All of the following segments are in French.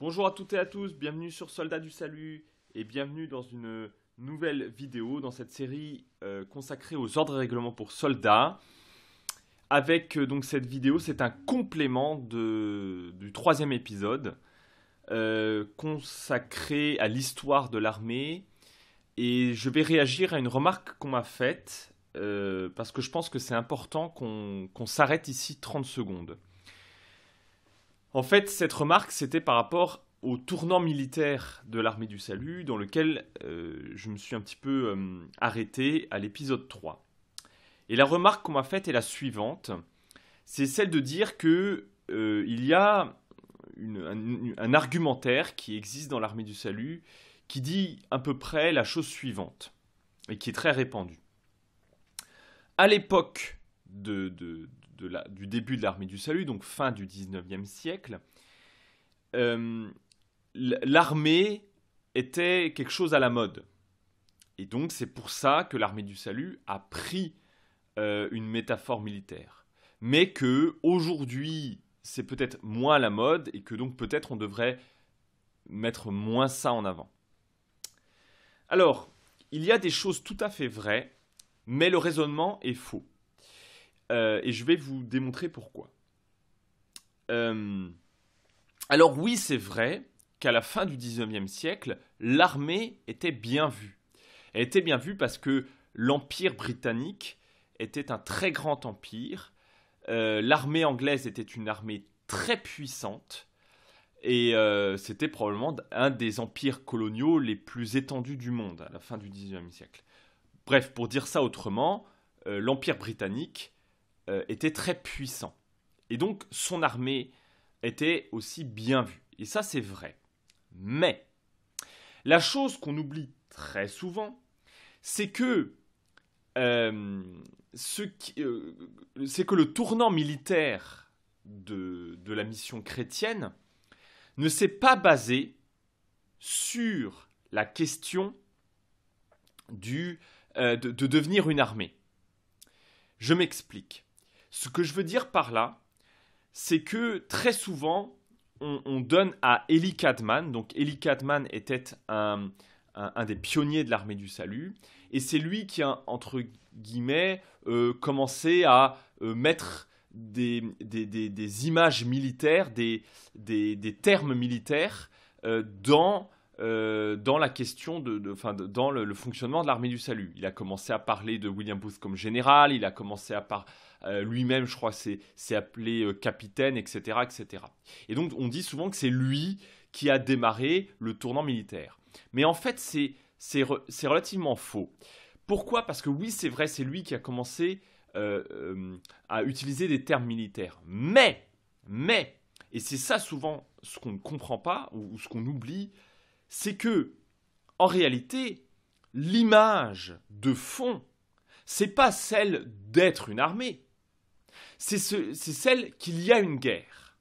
Bonjour à toutes et à tous, bienvenue sur Soldats du Salut et bienvenue dans une nouvelle vidéo dans cette série euh, consacrée aux ordres et règlements pour soldats. Avec euh, donc cette vidéo, c'est un complément du troisième épisode euh, consacré à l'histoire de l'armée et je vais réagir à une remarque qu'on m'a faite parce que je pense que c'est important qu'on s'arrête ici 30 secondes. En fait, cette remarque, c'était par rapport au tournant militaire de l'armée du salut, dans lequel euh, je me suis un petit peu euh, arrêté à l'épisode 3. Et la remarque qu'on m'a faite est la suivante, c'est celle de dire que euh, il y a un, argumentaire qui existe dans l'armée du salut qui dit à peu près la chose suivante, et qui est très répandue. À l'époque de, la, du début de l'armée du salut, donc fin du 19e siècle, euh, l'armée était quelque chose à la mode. Et donc c'est pour ça que l'armée du salut a pris euh, une métaphore militaire. Mais que aujourd'hui c'est peut-être moins à la mode et que donc peut-être on devrait mettre moins ça en avant. Alors, il y a des choses tout à fait vraies, mais le raisonnement est faux. Euh, et je vais vous démontrer pourquoi. Euh, alors oui, c'est vrai qu'à la fin du 19e siècle, l'armée était bien vue. Elle était bien vue parce que l'Empire britannique était un très grand empire, euh, l'armée anglaise était une armée très puissante, et c'était probablement un des empires coloniaux les plus étendus du monde à la fin du XIXe siècle. Bref, pour dire ça autrement, l'Empire britannique euh, était très puissant. Et donc son armée était aussi bien vue. Et ça c'est vrai. Mais la chose qu'on oublie très souvent, c'est que euh, euh, que le tournant militaire de, la mission chrétienne ne s'est pas basé sur la question du, de devenir une armée. Je m'explique. Ce que je veux dire par là, c'est que très souvent, on, donne à Eli Kadman, Donc Eli Cadman était un, un, des pionniers de l'armée du salut. Et c'est lui qui a, entre guillemets, euh, commencé à euh, mettre des, des, images militaires, des, termes militaires euh, dans... dans la question de, fin, dans le, fonctionnement de l'armée du salut. Il a commencé à parler de William Booth comme général, il a commencé à, parler... Euh, lui-même, je crois, s'est appelé euh, capitaine, etc., etc. Et donc, on dit souvent que c'est lui qui a démarré le tournant militaire. Mais en fait, c'est relativement faux. Pourquoi Parce que oui, c'est vrai, c'est lui qui a commencé euh, à utiliser des termes militaires. Mais, mais, et c'est ça souvent ce qu'on ne comprend pas ou, ce qu'on oublie, c'est que, en réalité, l'image de fond, c'est pas celle d'être une armée, c'est celle qu'il y a une guerre.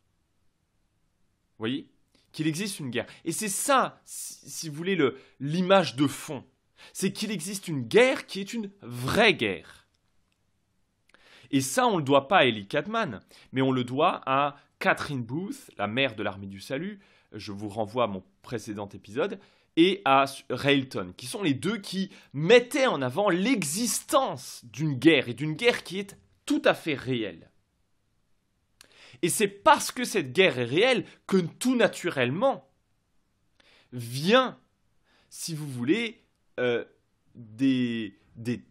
Vous voyez Qu'il existe une guerre. Et c'est ça, si, vous voulez, l'image de fond. C'est qu'il existe une guerre qui est une vraie guerre. Et ça, on ne le doit pas à Ellie Catman, mais on le doit à Catherine Booth, la mère de l'armée du salut, je vous renvoie à mon précédent épisode, et à Railton, qui sont les deux qui mettaient en avant l'existence d'une guerre, et d'une guerre qui est tout à fait réel. Et c'est parce que cette guerre est réelle que tout naturellement vient, si vous voulez, euh, des, des,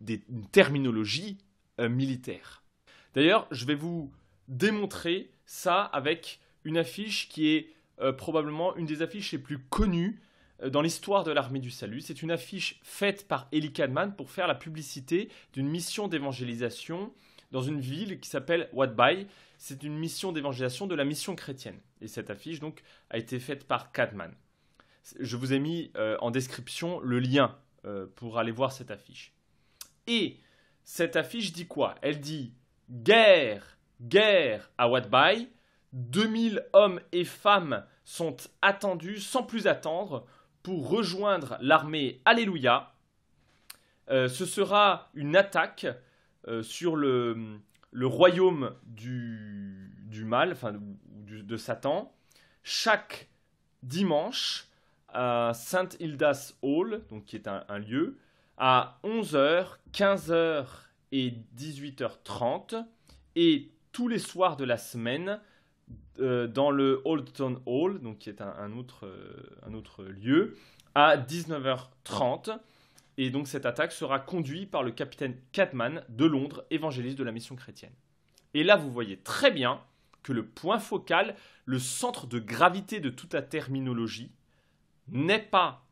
terminologies euh, militaires. D'ailleurs, je vais vous démontrer ça avec une affiche qui est euh, probablement une des affiches les plus connues dans l'histoire de l'armée du salut. C'est une affiche faite par Eli Kahneman pour faire la publicité d'une mission d'évangélisation dans une ville qui s'appelle Wadbai. C'est une mission d'évangélisation de la mission chrétienne. Et cette affiche donc a été faite par Cadman. Je vous ai mis euh, en description le lien euh, pour aller voir cette affiche. Et cette affiche dit quoi Elle dit guerre, guerre à Wadbai. 2000 hommes et femmes sont attendus sans plus attendre pour rejoindre l'armée Alléluia. Euh, ce sera une attaque euh, sur le, royaume du, mal, enfin de, Satan, chaque dimanche à Saint Hildas Hall, donc qui est un, lieu, à 11h, 15h et 18h30, et tous les soirs de la semaine euh, dans le Town Hall, donc qui est un euh, autre lieu, à 19h30. Et donc cette attaque sera conduite par le capitaine Catman de Londres, évangéliste de la mission chrétienne. Et là, vous voyez très bien que le point focal, le centre de gravité de toute la terminologie, n'est pas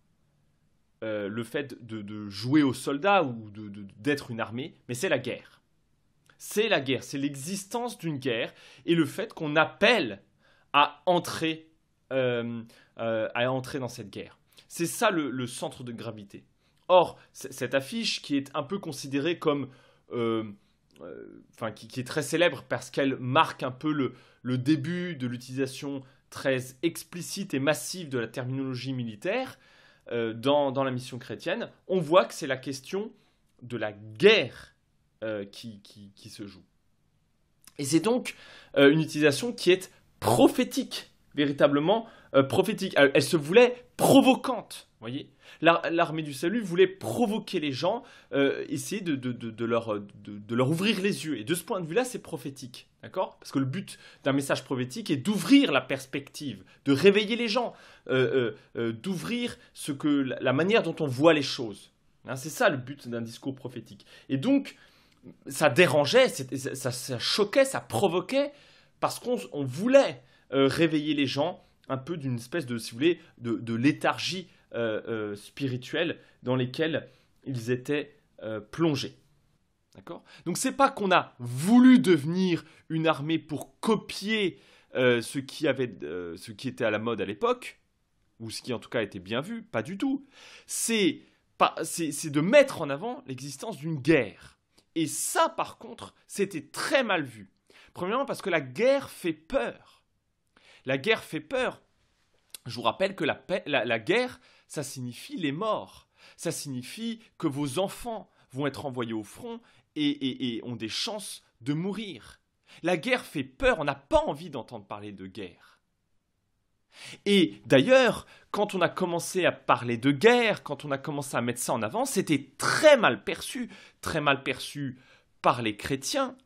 euh, le fait de, jouer aux soldats ou d'être une armée, mais c'est la guerre. C'est la guerre, c'est l'existence d'une guerre et le fait qu'on appelle à entrer, euh, euh, à entrer dans cette guerre. C'est ça le centre de gravité. Or, cette affiche qui est un peu considérée comme... Euh, euh, enfin, qui, est très célèbre parce qu'elle marque un peu le, début de l'utilisation très explicite et massive de la terminologie militaire euh, dans, la mission chrétienne, on voit que c'est la question de la guerre qui, se joue. Et c'est donc une utilisation qui est prophétique véritablement euh, prophétique. Elle, se voulait provocante, voyez. L'armée du salut voulait provoquer les gens, euh, essayer de, leur, de, leur ouvrir les yeux. Et de ce point de vue-là, c'est prophétique, d'accord Parce que le but d'un message prophétique est d'ouvrir la perspective, de réveiller les gens, euh, d'ouvrir ce que la, manière dont on voit les choses. Hein. c'est ça le but d'un discours prophétique. Et donc, ça dérangeait, ça, choquait, ça provoquait, parce qu'on voulait euh, réveiller les gens un peu d'une espèce de, si vous voulez, de, de léthargie euh, euh, spirituelle dans lesquelles ils étaient plongés. D'accord Donc c'est pas qu'on a voulu devenir une armée pour copier ce qui, avait, ce qui était à la mode à l'époque, ou ce qui en tout cas était bien vu, pas du tout. C'est c'est de mettre en avant l'existence d'une guerre. Et ça, par contre, c'était très mal vu. Premièrement parce que la guerre fait peur. La guerre fait peur. Je vous rappelle que la, la, guerre, ça signifie les morts. Ça signifie que vos enfants vont être envoyés au front et ont des chances de mourir. La guerre fait peur, on n'a pas envie d'entendre parler de guerre. Et d'ailleurs, quand on a commencé à parler de guerre, quand on a commencé à mettre ça en avant, c'était très mal perçu, très mal perçu par les chrétiens,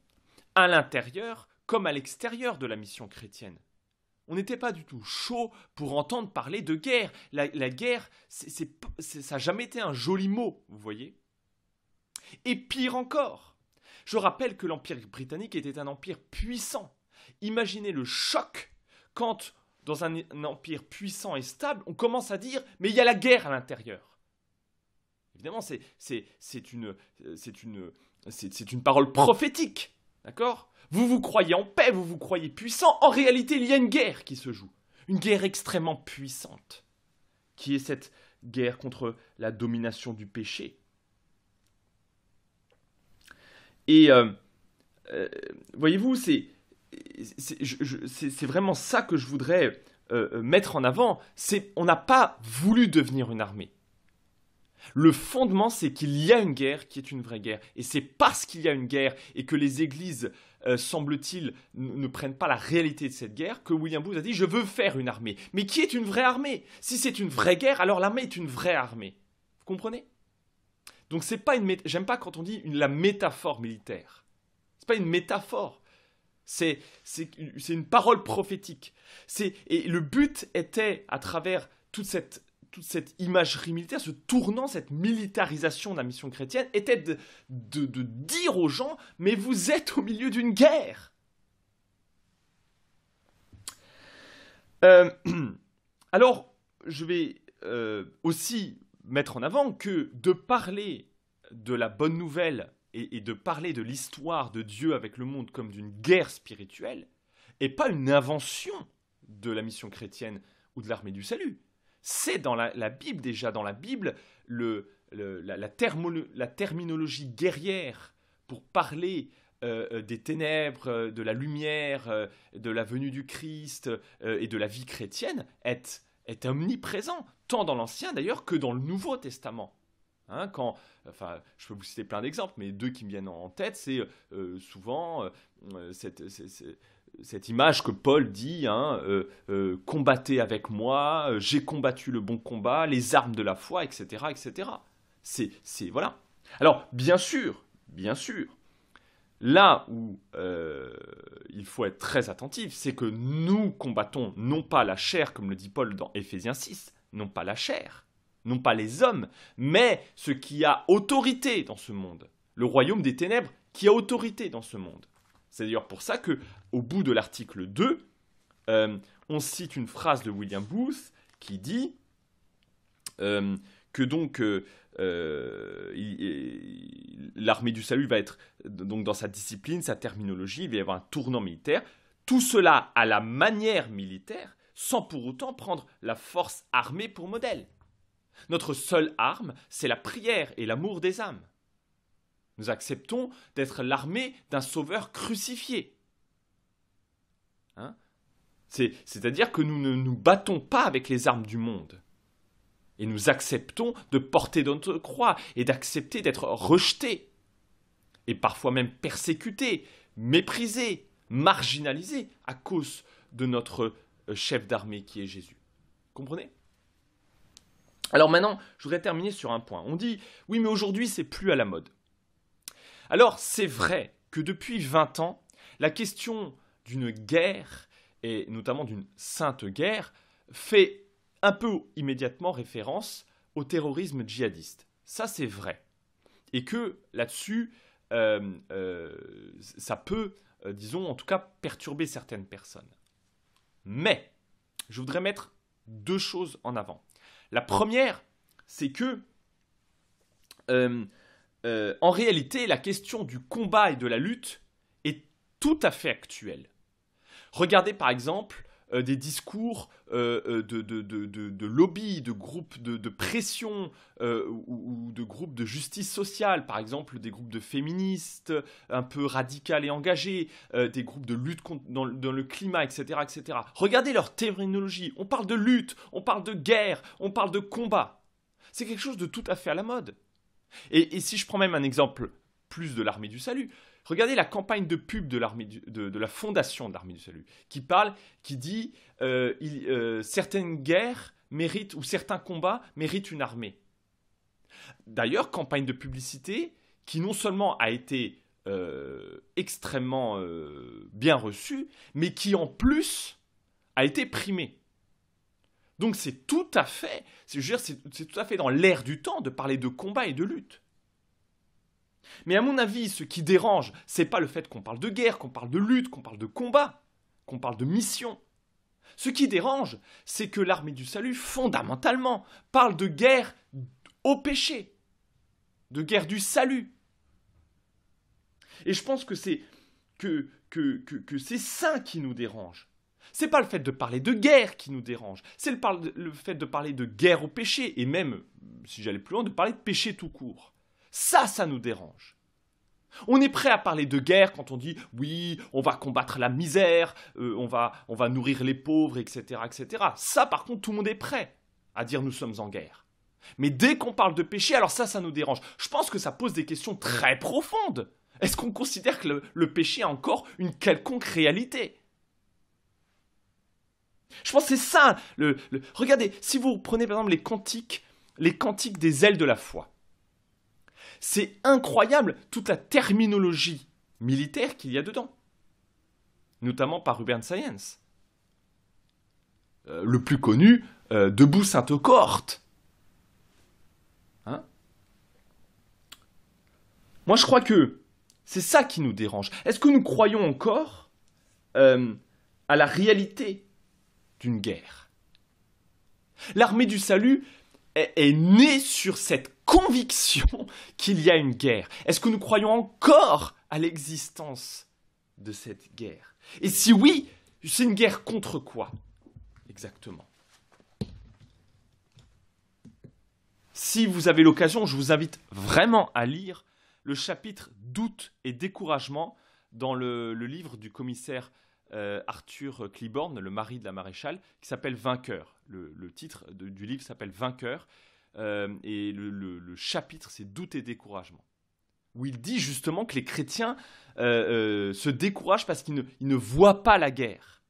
à l'intérieur comme à l'extérieur de la mission chrétienne. On n'était pas du tout chaud pour entendre parler de guerre. La, guerre, ça n'a jamais été un joli mot, vous voyez. Et pire encore, je rappelle que l'Empire britannique était un empire puissant. Imaginez le choc quand, dans un, empire puissant et stable, on commence à dire Mais il y a la guerre à l'intérieur. Évidemment, une, c'est une parole prophétique. D'accord vous vous croyez en paix, vous vous croyez puissant, en réalité il y a une guerre qui se joue. Une guerre extrêmement puissante, qui est cette guerre contre la domination du péché. Et euh, euh, voyez-vous, c'est, vraiment ça que je voudrais euh, mettre en avant. C'est, on n'a pas voulu devenir une armée. Le fondement, c'est qu'il y a une guerre qui est une vraie guerre. Et c'est parce qu'il y a une guerre et que les églises, euh, semble-t-il, ne prennent pas la réalité de cette guerre que William Booth a dit Je veux faire une armée. Mais qui est une vraie armée Si c'est une vraie guerre, alors l'armée est une vraie armée. Vous comprenez Donc c'est pas une. J'aime pas quand on dit une, la métaphore militaire. C'est pas une métaphore. C'est une parole prophétique. Et le but était, à travers toute cette toute cette imagerie militaire, ce tournant, cette militarisation de la mission chrétienne, était de, dire aux gens, mais vous êtes au milieu d'une guerre. Euh, alors, je vais euh, aussi mettre en avant que de parler de la bonne nouvelle et, et de parler de l'histoire de Dieu avec le monde comme d'une guerre spirituelle, et pas une invention de la mission chrétienne ou de l'armée du salut. C'est dans la, Bible déjà, dans la Bible, le, la, terminologie guerrière pour parler euh, euh, des ténèbres, euh, de la lumière, de la venue du Christ et de la vie chrétienne est, est omniprésent, tant dans l'Ancien d'ailleurs que dans le Nouveau Testament. Hein, quand, enfin, je peux vous citer plein d'exemples, mais deux qui me viennent en tête, c'est souvent cette image que Paul dit, hein, euh, euh, combattez avec moi, euh, j'ai combattu le bon combat, les armes de la foi, etc., etc. voilà. Alors bien sûr, bien sûr, là où il faut être très attentif, c'est que nous combattons non pas la chair, comme le dit Paul dans Ephésiens 6, non pas la chair, non pas les hommes, mais ce qui a autorité dans ce monde, le royaume des ténèbres qui a autorité dans ce monde. C'est d'ailleurs pour ça que, au bout de l'article 2, euh, on cite une phrase de William Booth qui dit euh, que donc euh, l'armée du salut va être donc dans sa discipline, sa terminologie, il va y avoir un tournant militaire. Tout cela à la manière militaire, sans pour autant prendre la force armée pour modèle. Notre seule arme, c'est la prière et l'amour des âmes. Nous acceptons d'être l'armée d'un sauveur crucifié. Hein c'est-à-dire que nous ne nous battons pas avec les armes du monde. Et nous acceptons de porter notre croix et d'accepter d'être rejetés. Et parfois même persécutés, méprisés, marginalisés à cause de notre euh, chef d'armée qui est Jésus. Comprenez Alors maintenant, je voudrais terminer sur un point. On dit, oui mais aujourd'hui c'est plus à la mode. Alors c'est vrai que depuis 20 ans, la question d'une guerre, et notamment d'une sainte guerre, fait un peu immédiatement référence au terrorisme djihadiste. Ça c'est vrai. Et que là-dessus, euh, euh, ça peut, euh, disons, en tout cas, perturber certaines personnes. Mais, je voudrais mettre deux choses en avant. La première, c'est que euh, en réalité, la question du combat et de la lutte est tout à fait actuelle. Regardez par exemple euh, des discours euh, de, de, de, lobby, de groupes de, pression ou, de groupes de justice sociale, par exemple des groupes de féministes un peu radicales et engagés, des groupes de lutte dans, le climat, etc., etc. Regardez leur terminologie. On parle de lutte, on parle de guerre, on parle de combat. C'est quelque chose de tout à fait à la mode. Et, si je prends même un exemple plus de l'armée du salut, Regardez la campagne de pub de, la fondation de l'armée du salut, qui parle, qui dit euh, euh, certaines guerres méritent ou certains combats méritent une armée. D'ailleurs, campagne de publicité qui non seulement a été euh, extrêmement bien reçue, mais qui en plus a été primée. Donc c'est tout à fait, c'est tout à fait dans l'air du temps de parler de combat et de lutte. Mais à mon avis, ce qui dérange, c'est pas le fait qu'on parle de guerre, qu'on parle de lutte, qu'on parle de combat, qu'on parle de mission. Ce qui dérange, c'est que l'armée du salut, fondamentalement, parle de guerre au péché, de guerre du salut. Et je pense que c'est que, que, que c'est ça qui nous dérange. C'est pas le fait de parler de guerre qui nous dérange, c'est le, fait de parler de guerre au péché, et même, si j'allais plus loin, de parler de péché tout court. Ça, ça nous dérange. On est prêt à parler de guerre quand on dit oui, on va combattre la misère, euh, on, va, on va nourrir les pauvres, etc., etc. Ça, par contre, tout le monde est prêt à dire nous sommes en guerre. Mais dès qu'on parle de péché, alors ça, ça nous dérange. Je pense que ça pose des questions très profondes. Est-ce qu'on considère que le péché a encore une quelconque réalité je pense que c'est ça. Le, Regardez, si vous prenez par exemple les cantiques, les cantiques des ailes de la foi, c'est incroyable toute la terminologie militaire qu'il y a dedans, notamment par Ruben Science. Euh, le plus connu, euh, debout sainte cohorte. Hein? Moi, je crois que c'est ça qui nous dérange. Est-ce que nous croyons encore euh, à la réalité d'une guerre. L'armée du salut est, née sur cette conviction qu'il y a une guerre. Est-ce que nous croyons encore à l'existence de cette guerre Et si oui, c'est une guerre contre quoi exactement Si vous avez l'occasion, je vous invite vraiment à lire le chapitre Doute et découragement dans le livre du commissaire euh, Arthur Cliborne, le mari de la maréchale, qui s'appelle Vainqueur. Le, titre du livre s'appelle Vainqueur. Euh, et le, chapitre, c'est Doute et découragement. Où il dit justement que les chrétiens euh, se découragent parce qu'ils ne, voient pas la guerre.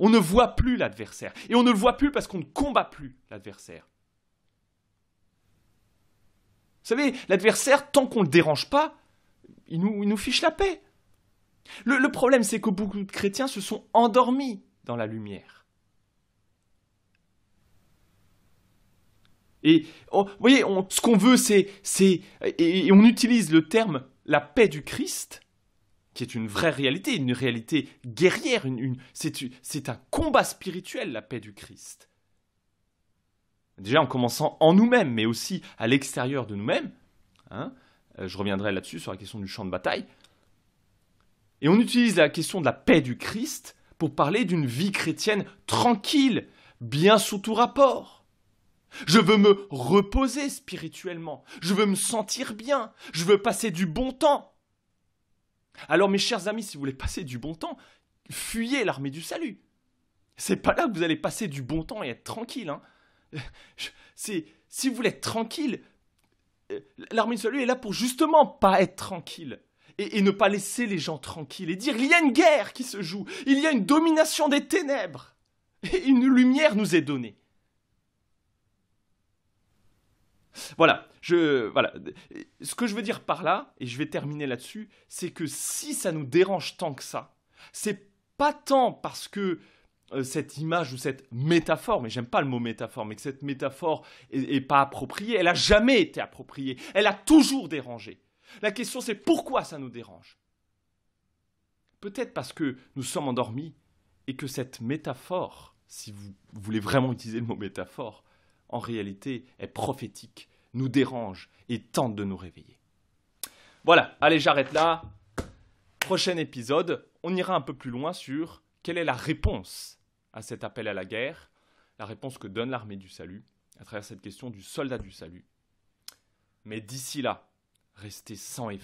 On ne voit plus l'adversaire. Et on ne le voit plus parce qu'on ne combat plus l'adversaire. Vous savez, l'adversaire, tant qu'on ne le dérange pas, il nous fiche la paix. Le, problème, c'est que beaucoup de chrétiens se sont endormis dans la lumière. Et oh, vous voyez, ce qu'on veut, c'est, et, on utilise le terme la paix du Christ, qui est une vraie réalité, une réalité guerrière, c'est un combat spirituel, la paix du Christ. Déjà en commençant en nous-mêmes, mais aussi à l'extérieur de nous-mêmes. Hein, euh, je reviendrai là-dessus sur la question du champ de bataille. Et on utilise la question de la paix du Christ pour parler d'une vie chrétienne tranquille, bien sous tout rapport. Je veux me reposer spirituellement, je veux me sentir bien, je veux passer du bon temps. Alors mes chers amis, si vous voulez passer du bon temps, fuyez l'armée du salut. C'est pas là que vous allez passer du bon temps et être tranquille. Hein. si vous voulez être tranquille, euh, l'armée du salut est là pour justement pas être tranquille et, ne pas laisser les gens tranquilles et dire il y a une guerre qui se joue, il y a une domination des ténèbres, et une lumière nous est donnée. Voilà, je, voilà. ce que je veux dire par là, et je vais terminer là-dessus, c'est que si ça nous dérange tant que ça, c'est pas tant parce que euh, cette image ou cette métaphore, mais j'aime pas le mot métaphore, mais que cette métaphore est pas appropriée, elle a jamais été appropriée, elle a toujours dérangé. La question c'est pourquoi ça nous dérange Peut-être parce que nous sommes endormis et que cette métaphore, si vous voulez vraiment utiliser le mot métaphore, en réalité est prophétique, nous dérange et tente de nous réveiller. Voilà, allez j'arrête là. Prochain épisode, on ira un peu plus loin sur quelle est la réponse à cet appel à la guerre, la réponse que donne l'armée du salut à travers cette question du soldat du salut. Mais d'ici là, rester sans et